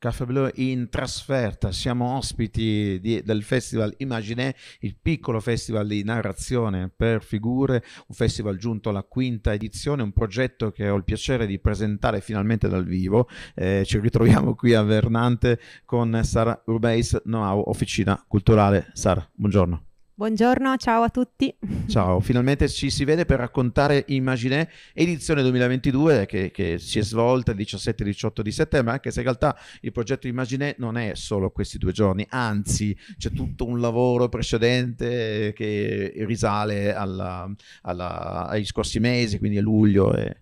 Caffè Blu in trasferta, siamo ospiti di, del Festival Imagine, il piccolo festival di narrazione per figure, un festival giunto alla quinta edizione, un progetto che ho il piacere di presentare finalmente dal vivo. Eh, ci ritroviamo qui a Vernante con Sara Urbeis Know-how, Officina Culturale. Sara, buongiorno. Buongiorno, ciao a tutti. Ciao, finalmente ci si vede per raccontare Imaginè, edizione 2022 che, che si è svolta il 17-18 di settembre, anche se in realtà il progetto Imaginè non è solo questi due giorni, anzi c'è tutto un lavoro precedente che risale alla, alla, ai scorsi mesi, quindi a luglio. E...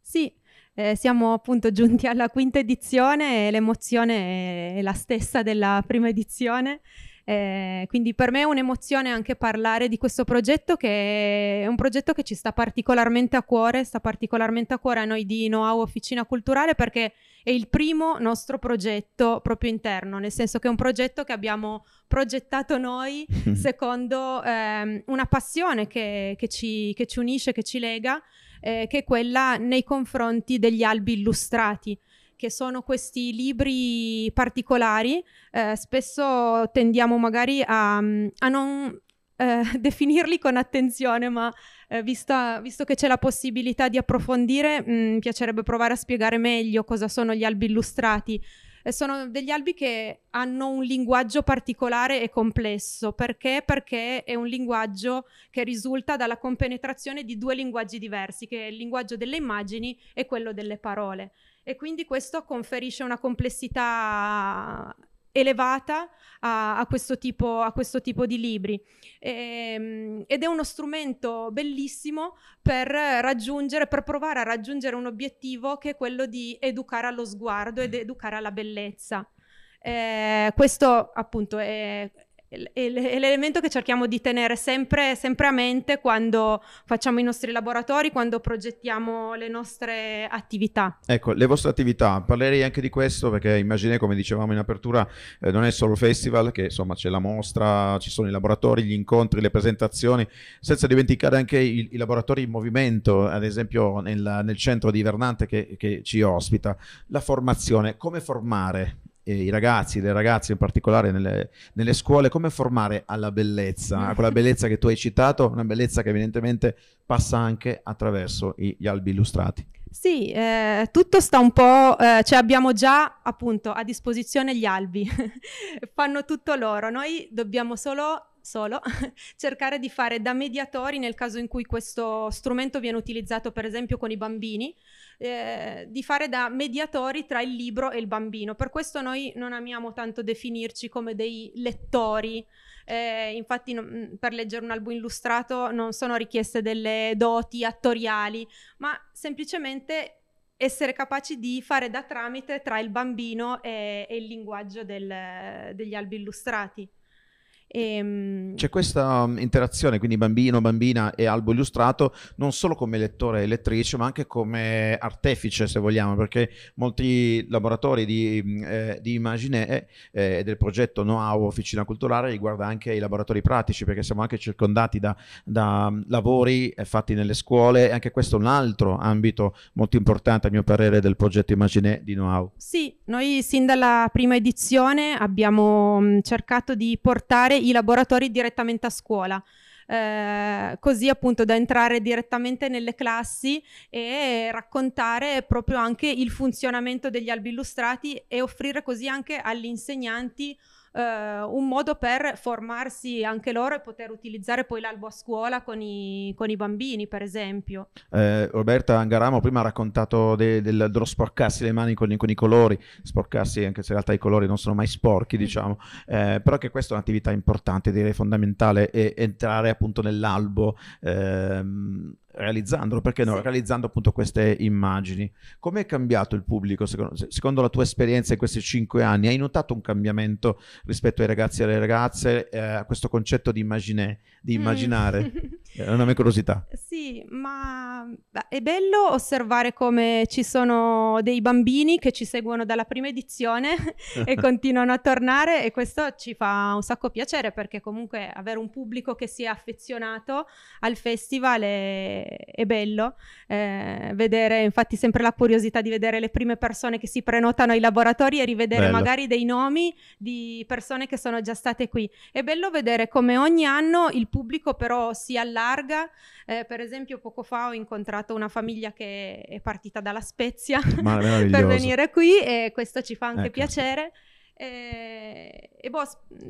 Sì, eh, siamo appunto giunti alla quinta edizione e l'emozione è la stessa della prima edizione eh, quindi per me è un'emozione anche parlare di questo progetto che è un progetto che ci sta particolarmente a cuore, sta particolarmente a cuore a noi di Know-how Officina Culturale perché è il primo nostro progetto proprio interno, nel senso che è un progetto che abbiamo progettato noi secondo ehm, una passione che, che, ci, che, ci, unisce, che ci lega, eh, che è quella nei confronti degli albi illustrati che sono questi libri particolari, eh, spesso tendiamo magari a, mm, a non eh, definirli con attenzione, ma eh, vista, visto che c'è la possibilità di approfondire, mm, mi piacerebbe provare a spiegare meglio cosa sono gli albi illustrati. Eh, sono degli albi che hanno un linguaggio particolare e complesso. Perché? Perché è un linguaggio che risulta dalla compenetrazione di due linguaggi diversi, che è il linguaggio delle immagini e quello delle parole e quindi questo conferisce una complessità elevata a, a, questo, tipo, a questo, tipo, di libri e, ehm, ed è uno strumento bellissimo per raggiungere, per provare a raggiungere un obiettivo che è quello di educare allo sguardo ed mm. educare alla bellezza. Eh, questo appunto è, è l'elemento che cerchiamo di tenere sempre, sempre, a mente quando facciamo i nostri laboratori, quando progettiamo le nostre attività. Ecco, le vostre attività, parlerei anche di questo perché immagino, come dicevamo in apertura, eh, non è solo il festival, che insomma c'è la mostra, ci sono i laboratori, gli incontri, le presentazioni, senza dimenticare anche i, i laboratori in movimento, ad esempio nel, nel centro di Vernante che, che ci ospita, la formazione, come formare eh, i ragazzi, le ragazze in particolare nelle, nelle, scuole, come formare alla bellezza, a mm. quella bellezza che tu hai citato, una bellezza che evidentemente passa anche attraverso i, gli albi illustrati. Sì, eh, tutto sta un po', eh, cioè abbiamo già appunto a disposizione gli albi, fanno tutto loro, noi dobbiamo solo solo cercare di fare da mediatori nel caso in cui questo strumento viene utilizzato per esempio con i bambini, eh, di fare da mediatori tra il libro e il bambino. Per questo noi non amiamo tanto definirci come dei lettori, eh, infatti no, mm, per leggere un album illustrato non sono richieste delle doti attoriali, ma semplicemente essere capaci di fare da tramite tra il bambino e, e il linguaggio del, degli albi illustrati. E, ehm, C'è questa um, interazione, quindi bambino, bambina e albo illustrato, non solo come lettore e lettrice, ma anche come artefice, se vogliamo, perché molti laboratori di, mm, eh, di immagine eh, eh, del progetto Know-how Officina Culturale riguarda anche i laboratori pratici, perché siamo anche circondati da, da mm, lavori eh, fatti nelle scuole e anche questo è un altro ambito molto importante, a mio parere, del progetto Immagine di Know-how. Sì, noi sin dalla prima edizione abbiamo mm, cercato di portare i laboratori direttamente a scuola. Eh, così appunto da entrare direttamente nelle classi e raccontare proprio anche il funzionamento degli albi illustrati e offrire così anche agli insegnanti eh, un modo per formarsi anche loro e poter utilizzare poi l'albo a scuola con i, con i bambini, per esempio. Eh, Roberta Angaramo prima ha raccontato de, del, dello sporcarsi le mani con, con, i colori, sporcarsi anche se in realtà i colori non sono mai sporchi, mm. diciamo, eh, però che questa è un'attività importante, direi fondamentale, e entrare appunto nell'albo. Ehm, realizzandolo, perché no? Sì. Realizzando appunto queste immagini. Com'è cambiato il pubblico secondo, secondo, la tua esperienza in questi cinque anni? Hai notato un cambiamento rispetto ai ragazzi e alle ragazze eh, a questo concetto di, immagine, di mm. immaginare? È una mia curiosità. Sì, ma è bello osservare come ci sono dei bambini che ci seguono dalla prima edizione e continuano a tornare e questo ci fa un sacco piacere perché comunque avere un pubblico che si è affezionato al festival è è, bello eh, vedere, infatti sempre la curiosità di vedere le prime persone che si prenotano ai laboratori e rivedere bello. magari dei nomi di persone che sono già state qui. È bello vedere come ogni anno il pubblico però si allarga, eh, per esempio poco fa ho incontrato una famiglia che è partita dalla Spezia per venire qui e questo ci fa anche ecco. piacere. Eh, e, e boh,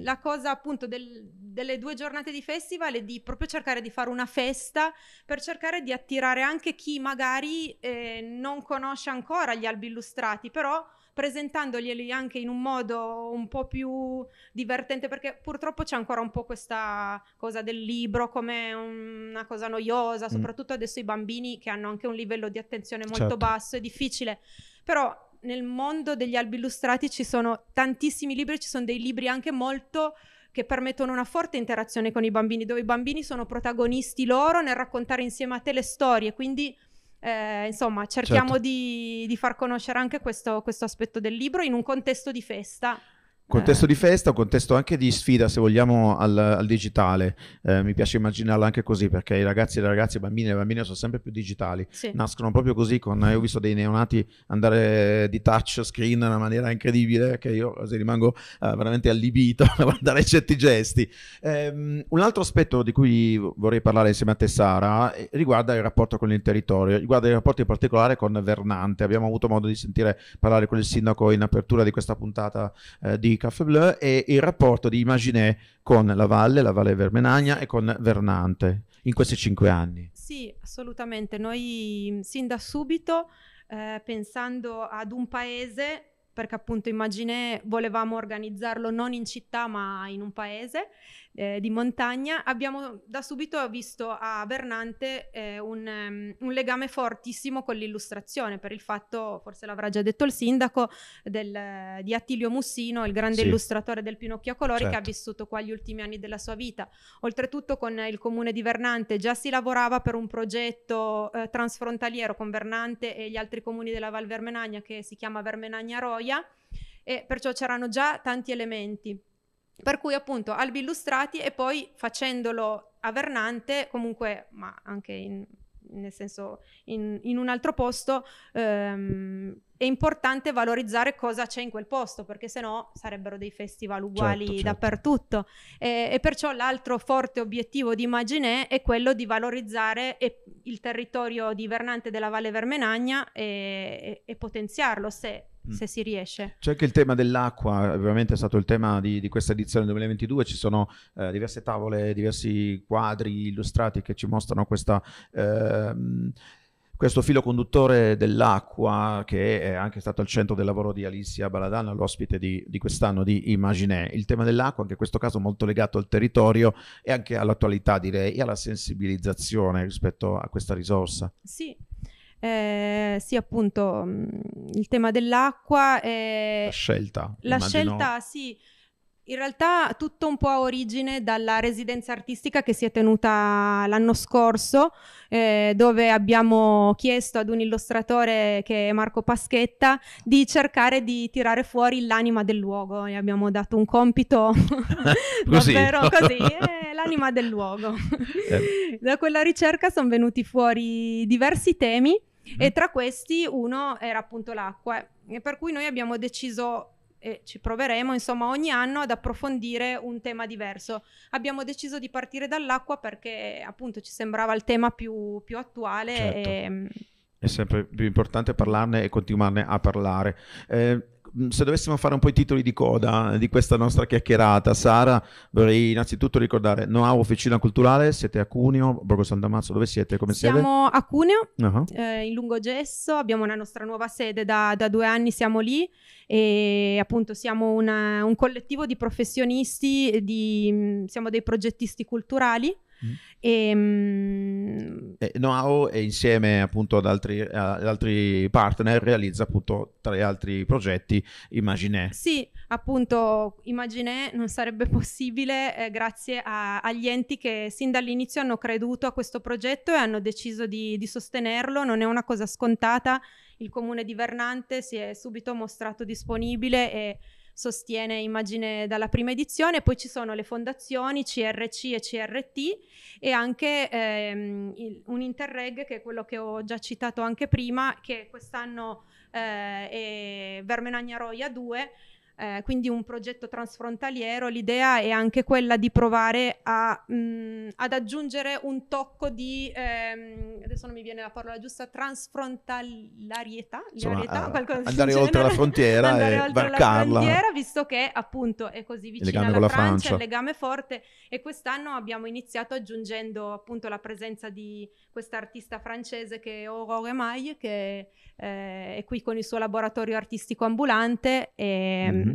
la cosa appunto del, delle due giornate di festival è di proprio cercare di fare una festa per cercare di attirare anche chi magari eh, non conosce ancora gli albi illustrati, però presentandoglieli anche in un modo un po' più divertente, perché purtroppo c'è ancora un po' questa cosa del libro come una cosa noiosa, mm. soprattutto adesso i bambini che hanno anche un livello di attenzione molto certo. basso, è difficile, però nel mondo degli albi illustrati ci sono tantissimi libri, ci sono dei libri anche molto che permettono una forte interazione con i bambini, dove i bambini sono protagonisti loro nel raccontare insieme a te le storie, quindi eh, insomma cerchiamo certo. di, di, far conoscere anche questo, questo aspetto del libro in un contesto di festa. Contesto eh. di festa, un contesto anche di sfida, se vogliamo, al, al digitale. Eh, mi piace immaginarla anche così, perché i ragazzi e le ragazze, i bambini e le bambine sono sempre più digitali. Sì. Nascono proprio così. Con, eh, io ho visto dei neonati andare di touch screen in una maniera incredibile, che io rimango eh, veramente allibito a guardare certi gesti. Eh, un altro aspetto di cui vorrei parlare insieme a te, Sara, eh, riguarda il rapporto con il territorio, riguarda il rapporto in particolare con Vernante. Abbiamo avuto modo di sentire parlare con il sindaco in apertura di questa puntata di Café Bleu è il rapporto di Imaginè con la Valle, la Valle Vermenagna e con Vernante in questi cinque anni. Sì, assolutamente. Noi mm, sin da subito, eh, pensando ad un paese, perché appunto Imaginè volevamo organizzarlo non in città ma in un paese, eh, di montagna, abbiamo da subito visto a Vernante eh, un, um, un, legame fortissimo con l'illustrazione, per il fatto, forse l'avrà già detto il sindaco, del, di Attilio Mussino, il grande sì. illustratore del Pinocchio a colori certo. che ha certo. vissuto qua gli ultimi anni della sua vita. Oltretutto con il comune di Vernante già si lavorava per un progetto eh, transfrontaliero con Vernante e gli altri comuni della Val Vermenagna che si chiama Vermenagna Roia e perciò c'erano già tanti elementi. Per cui appunto albi illustrati e poi facendolo a Vernante, comunque, ma anche in, nel senso in, in, un altro posto, ehm, è importante valorizzare cosa c'è in quel posto, perché sennò sarebbero dei festival certo, uguali certo, certo. dappertutto. E, e, perciò l'altro forte obiettivo di Imaginè è quello di valorizzare e, il territorio di Vernante della Valle Vermenagna e, e, e potenziarlo se Mm. se si riesce. C'è anche il tema dell'acqua, ovviamente è stato il tema di, di questa edizione 2022, ci sono eh, diverse tavole, diversi quadri illustrati che ci mostrano questa... Ehm, questo filo conduttore dell'acqua che è anche stato al centro del lavoro di Alicia Baladana, l'ospite di, di quest'anno di Imaginè. Il tema dell'acqua, anche in questo caso molto legato al territorio e anche all'attualità direi e alla sensibilizzazione rispetto a questa risorsa. Sì, eh, sì appunto mm, il tema dell'acqua. e... Eh, la scelta. La immagino... scelta, sì. In realtà tutto un po' ha origine dalla residenza artistica che si è tenuta l'anno scorso, eh, dove abbiamo chiesto ad un illustratore che è Marco Paschetta di cercare di tirare fuori l'anima del luogo. Gli abbiamo dato un compito così. davvero così, eh, l'anima del luogo. Eh. da quella ricerca sono venuti fuori diversi temi Mm-hmm. e tra questi uno era appunto l'acqua, per cui noi abbiamo deciso e ci proveremo insomma ogni anno ad approfondire un tema diverso. Abbiamo deciso di partire dall'acqua perché appunto ci sembrava il tema più, più attuale. Certo. E... Mm, È sempre più importante parlarne e continuarne a parlare. Eh, Mm, se dovessimo fare un po' i titoli di coda di questa nostra chiacchierata, Sara, vorrei innanzitutto ricordare Noau Officina Culturale, siete a Cuneo, Borgo San Damaso, dove siete? Come siamo siete? a Cuneo, uh-huh. eh, in Lungogesso, abbiamo la nostra nuova sede da, da, due anni, siamo lì e appunto siamo una, un collettivo di professionisti, di, mm, siamo dei progettisti culturali Mm. E, ehm, e Noao insieme appunto ad altri, ad altri, partner realizza appunto tra gli altri progetti Imaginè. Sì, appunto Imaginè non sarebbe possibile eh, grazie a, agli enti che sin dall'inizio hanno creduto a questo progetto e hanno deciso di, di sostenerlo, non è una cosa scontata, il comune di Vernante si è subito mostrato disponibile e sostiene immagine dalla prima edizione, poi ci sono le fondazioni CRC e CRT e anche ehm, il, un Interreg che è quello che ho già citato anche prima, che quest'anno eh, è Vermenagna Roia 2 eh, quindi un progetto transfrontaliero, l'idea è anche quella di provare a, mh, mm, ad aggiungere un tocco di, ehm, adesso non mi viene la parola giusta, transfrontalarietà, Insomma, eh, a, andare oltre la frontiera andare e oltre varcarla. La frontiera, visto che appunto è così vicino alla Francia, Francia, il legame forte e quest'anno abbiamo iniziato aggiungendo appunto la presenza di questa artista francese che è Aurore Maille, che eh, è qui con il suo laboratorio artistico ambulante. E, mm-hmm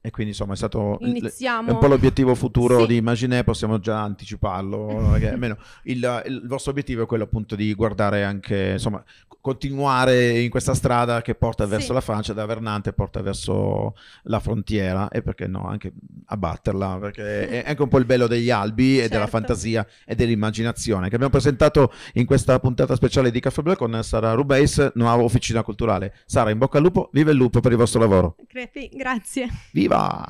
e quindi insomma è stato Iniziamo. un po' l'obiettivo futuro sì. di Imaginè, possiamo già anticiparlo, almeno il, il, vostro obiettivo è quello appunto di guardare anche, insomma, continuare in questa strada che porta sì. verso la Francia, da Vernante porta verso la frontiera e perché no, anche abbatterla, perché è anche un po' il bello degli albi certo. e della certo. fantasia e dell'immaginazione che abbiamo presentato in questa puntata speciale di Caffè Blu con Sara Rubeis, nuova officina culturale. Sara, in bocca al lupo, vive il lupo per il vostro lavoro. Crepi, grazie. ¡Viva!